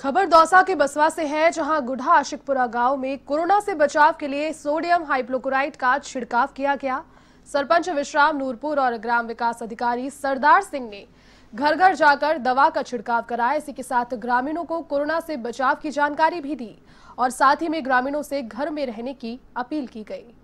खबर दौसा के बसवा से है जहां गुढ़ा आशिकपुरा गांव में कोरोना से बचाव के लिए सोडियम हाइप्लोक्राइड का छिड़काव किया गया सरपंच विश्राम नूरपुर और ग्राम विकास अधिकारी सरदार सिंह ने घर घर जाकर दवा का छिड़काव कराया इसी के साथ ग्रामीणों को कोरोना से बचाव की जानकारी भी दी और साथ ही में ग्रामीणों से घर में रहने की अपील की गई